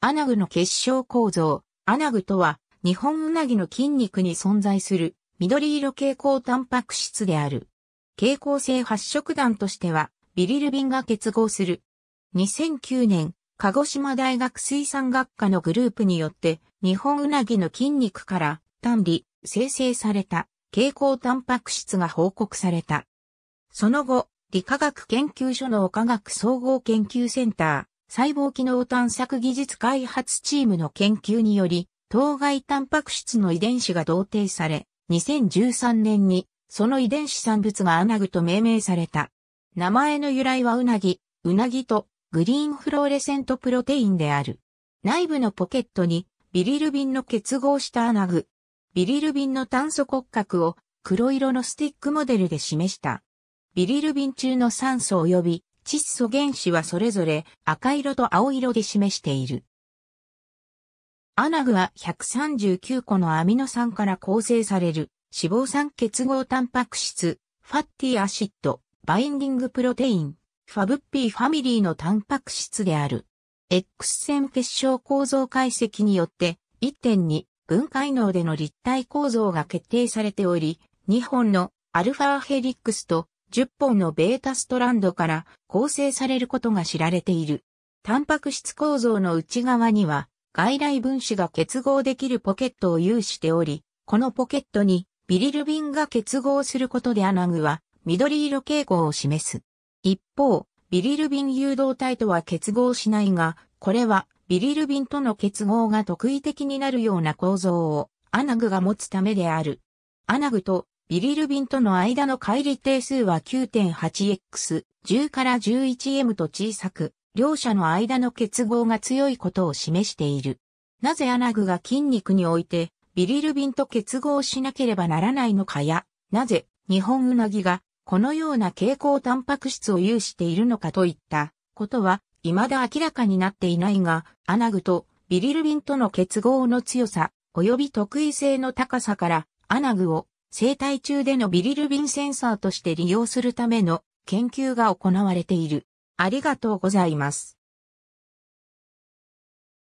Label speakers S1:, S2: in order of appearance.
S1: アナグの結晶構造。アナグとは、日本ウナギの筋肉に存在する緑色蛍光タンパク質である。蛍光性発色団としては、ビリルビンが結合する。2009年、鹿児島大学水産学科のグループによって、日本ウナギの筋肉から単理、生成された蛍光タンパク質が報告された。その後、理化学研究所の科学総合研究センター、細胞機能探索技術開発チームの研究により、当該タンパク質の遺伝子が同定され、2013年にその遺伝子産物がアナグと命名された。名前の由来はうなぎ、うなぎとグリーンフローレセントプロテインである。内部のポケットにビリルビンの結合したアナグ。ビリルビンの炭素骨格を黒色のスティックモデルで示した。ビリルビン中の酸素及び窒素原子はそれぞれ赤色と青色で示している。アナグは139個のアミノ酸から構成される脂肪酸結合タンパク質、ファッティアシッド、バインディングプロテイン、ファブッピーファミリーのタンパク質である。X 線結晶構造解析によって1.2分解能での立体構造が決定されており、2本のアルファヘリックスと10本のベータストランドから構成されることが知られている。タンパク質構造の内側には外来分子が結合できるポケットを有しており、このポケットにビリルビンが結合することでアナグは緑色傾向を示す。一方、ビリルビン誘導体とは結合しないが、これはビリルビンとの結合が特異的になるような構造をアナグが持つためである。アナグとビリルビンとの間の乖離定数は 9.8x、10から 11m と小さく、両者の間の結合が強いことを示している。なぜアナグが筋肉において、ビリルビンと結合しなければならないのかや、なぜ、日本ウナギが、このような蛍光タンパク質を有しているのかといったことは、未だ明らかになっていないが、アナグとビリルビンとの結合の強さ、及び特異性の高さから、アナグを生体中でのビリルビンセンサーとして利用するための研究が行われている。ありがとうございます。